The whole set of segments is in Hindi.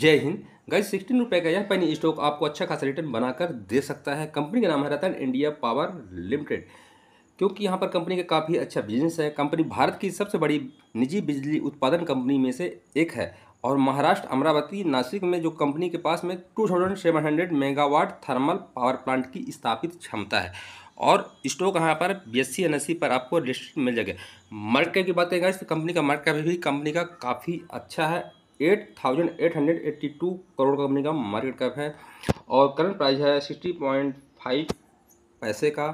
जय हिंद गाइस सिक्सटीन रुपये का यह पैनी स्टॉक आपको अच्छा खासा रिटर्न बनाकर दे सकता है कंपनी का नाम है रतन इंडिया पावर लिमिटेड क्योंकि यहाँ पर कंपनी का काफ़ी अच्छा बिजनेस है कंपनी भारत की सबसे बड़ी निजी बिजली उत्पादन कंपनी में से एक है और महाराष्ट्र अमरावती नासिक में जो कंपनी के पास में two thousand seven hundred megawatt thermal power plant की स्थापित क्षमता है और स्टॉक यहाँ पर बी एस सी पर आपको रजिस्ट्रेड मिल जाएगा मार्केट की बात करेंगे इस कंपनी का मार्केट भी कंपनी का काफ़ी अच्छा है eight thousand eight hundred eighty two crore company का मार्केट कैप है और करंट प्राइस है सिक्सटी पॉइंट फाइव पैसे का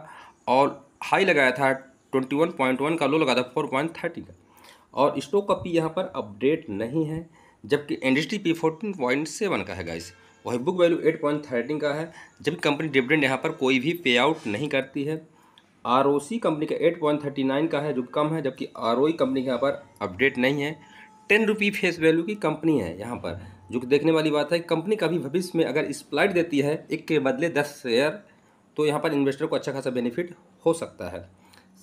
और हाई लगाया था ट्वेंटी वन पॉइंट वन का लो लगा था फोर पॉइंट थर्टी का और स्टॉक का पी यहाँ पर अपडेट नहीं है जबकि industry P fourteen point seven का है गाइस वही book value eight point thirteen का है जबकि कंपनी डिविडेंड यहाँ पर कोई भी पे आउट नहीं करती है आर कंपनी का एट पॉइंट थर्टी नाइन का है जो कम है जबकि आर कंपनी e के यहाँ पर अपडेट नहीं है टेन रुपी फेस वैल्यू की कंपनी है यहाँ पर जो कि देखने वाली बात है कंपनी का भी भविष्य में अगर स्प्लाइट देती है एक के बदले दस शेयर तो यहाँ पर इन्वेस्टर को अच्छा खासा बेनिफिट हो सकता है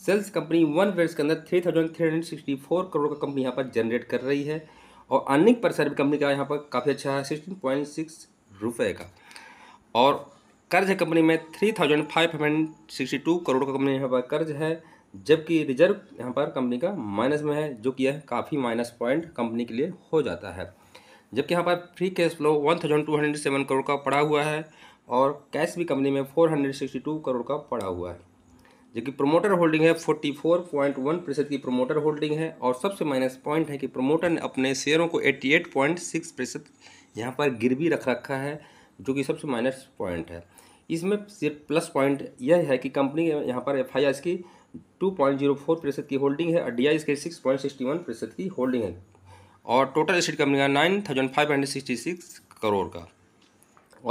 सेल्स कंपनी वन वर्ष के अंदर three thousand three hundred sixty four crore का कंपनी यहाँ पर जनरेट कर रही है और अर्निंग पर शेयर कंपनी का यहाँ पर काफ़ी अच्छा है सिक्सटीन पॉइंट सिक्स रुपये का और कर्ज है कंपनी में three thousand five hundred sixty two crore का कंपनी यहाँ पर कर्ज है जबकि रिजर्व यहाँ पर कंपनी का माइनस में है जो कि यह काफ़ी माइनस पॉइंट कंपनी के लिए हो जाता है जबकि यहाँ पर free cash flow one thousand two hundred seven crore का पड़ा हुआ है और कैश भी कंपनी में four hundred sixty two crore का पड़ा हुआ है जबकि प्रोमोटर होल्डिंग है फोर्टी फोर पॉइंट वन प्रतिशत की प्रोमोटर होल्डिंग है और सबसे माइनस पॉइंट है कि प्रोमोटर ने अपने शेयरों को एट्टी एट पॉइंट सिक्स प्रतिशत यहाँ पर गिरवी रख रखा है जो कि सबसे माइनस पॉइंट है इसमें प्लस पॉइंट यह है कि कंपनी यहाँ पर एफ आई आर इसकी टू पॉइंट जीरो फोर प्रतिशत की होल्डिंग है और D I six point sixty one प्रतिशत की होल्डिंग है और टोटल एसेट कंपनी का nine thousand five hundred sixty six crore का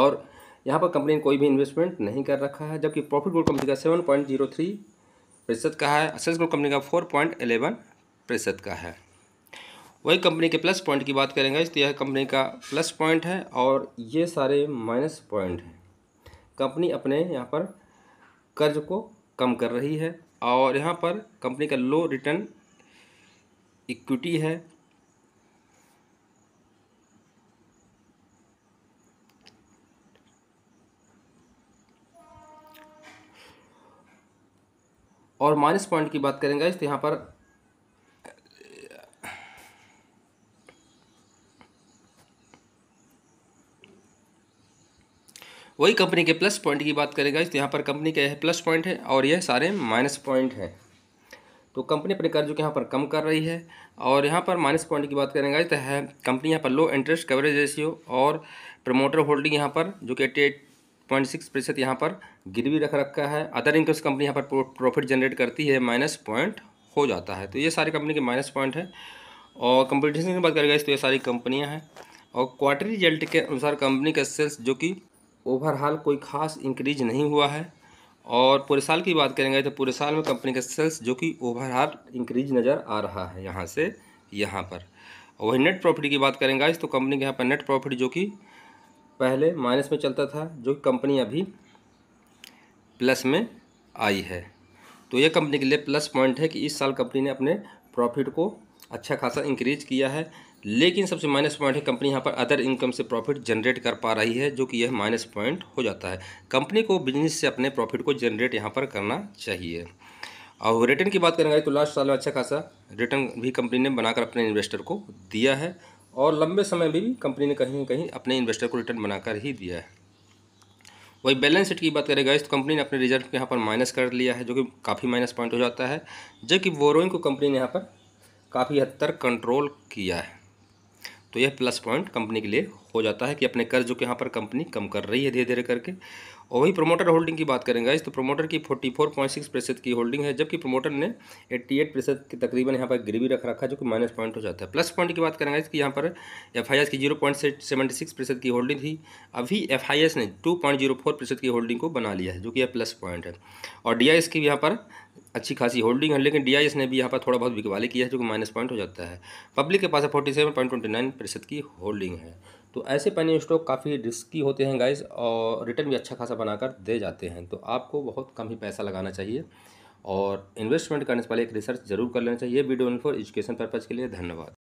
और यहाँ पर कंपनी ने कोई भी इन्वेस्टमेंट नहीं कर रखा है जबकि प्रॉफिट ग्रोथ कंपनी का सेवन पॉइंट जीरो थ्री प्रतिशत का है सेल्स ग्रोथ कंपनी का फोर पॉइंट एलेवन प्रतिशत का है वही कंपनी के प्लस पॉइंट की बात करेंगे तो यह कंपनी का प्लस पॉइंट है और ये सारे माइनस पॉइंट हैं कंपनी अपने यहाँ पर कर्ज को कम कर रही है और यहाँ पर कंपनी का लो रिटर्न इक्विटी है और माइनस पॉइंट की बात करेंगे तो यहाँ पर वही कंपनी के प्लस पॉइंट की बात करेगा तो यहाँ पर कंपनी के यह प्लस पॉइंट है और यह सारे माइनस पॉइंट हैं तो कंपनी अपने कर्ज को यहाँ पर कम कर रही है और यहाँ पर माइनस पॉइंट की बात करेंगे तो है कंपनी यहाँ पर लो इंटरेस्ट कवरेज रेशियो और प्रमोटर होल्डिंग यहाँ पर जो कि एट्टी एट पॉइंट सिक्स प्रतिशत यहाँ पर गिरवी रख रखा है अदर इनकम कंपनी यहाँ पर प्रॉफिट जनरेट करती है माइनस पॉइंट हो जाता है तो ये सारी कंपनी के माइनस पॉइंट है और कंपटीशन की बात करेंगे तो ये सारी कंपनियाँ हैं और क्वार्टर रिजल्ट के अनुसार कंपनी का सेल्स जो कि ओवरऑल कोई खास इंक्रीज नहीं हुआ है और पूरे साल की बात करेंगे तो पूरे साल में कंपनी का सेल्स जो कि ओवरऑल इंक्रीज नज़र आ रहा है यहाँ से यहाँ पर वही नेट प्रॉफिट की बात करेंगे इस तो कंपनी के यहाँ पर नेट प्रॉफिट जो कि पहले माइनस में चलता था जो कंपनी अभी प्लस में आई है तो यह कंपनी के लिए प्लस पॉइंट है कि इस साल कंपनी ने अपने प्रॉफिट को अच्छा खासा इंक्रीज किया है लेकिन सबसे माइनस पॉइंट है कंपनी यहाँ पर अदर इनकम से प्रॉफिट जनरेट कर पा रही है जो कि यह माइनस पॉइंट हो जाता है कंपनी को बिजनेस से अपने प्रॉफिट को जनरेट यहाँ पर करना चाहिए और रिटर्न की बात करेंगे तो लास्ट साल में अच्छा खासा रिटर्न भी कंपनी ने बनाकर अपने इन्वेस्टर को दिया है और लंबे समय भी कंपनी ने कहीं ना कहीं अपने इन्वेस्टर को रिटर्न बनाकर ही दिया है वही बैलेंस शीट की बात करें गाइस तो कंपनी ने अपने रिजर्व को यहाँ पर माइनस कर लिया है जो कि काफ़ी माइनस पॉइंट हो जाता है जबकि बोरोइंग को कंपनी ने यहाँ पर काफ़ी हद तक कंट्रोल किया है तो यह प्लस पॉइंट कंपनी के लिए हो जाता है कि अपने कर्ज जो कि यहाँ पर कंपनी कम कर रही है धीरे धीरे करके और वहीं प्रोमोटर होल्डिंग की बात करेंगे इस तो प्रोमोटर की 44.6 प्रतिशत की होल्डिंग है जबकि प्रोमोटर ने 88 प्रतिशत के तकरीबन यहाँ पर गिरवी रख रखा है जो कि माइनस पॉइंट हो जाता है प्लस पॉइंट की बात करेंगे इसकी यहाँ पर एफ की जीरो प्रतिशत की होल्डिंग थी अभी एफ ने टू प्रतिशत की होल्डिंग को बना लिया है जो कि यह प्लस पॉइंट है और डी की यहाँ पर अच्छी खासी होल्डिंग है लेकिन डी ने भी यहाँ पर थोड़ा बहुत बिकवाली किया है जो कि माइनस पॉइंट हो जाता है पब्लिक के पास forty seven point twenty nine प्रतिशत की होल्डिंग है तो ऐसे पैनी स्टॉक काफ़ी रिस्की होते हैं गाइस और रिटर्न भी अच्छा खासा बनाकर दे जाते हैं तो आपको बहुत कम ही पैसा लगाना चाहिए और इन्वेस्टमेंट करने से पहले एक रिसर्च जरूर कर लेना चाहिए वीडियो फॉर एजुकेशन पर्पज़ के लिए धन्यवाद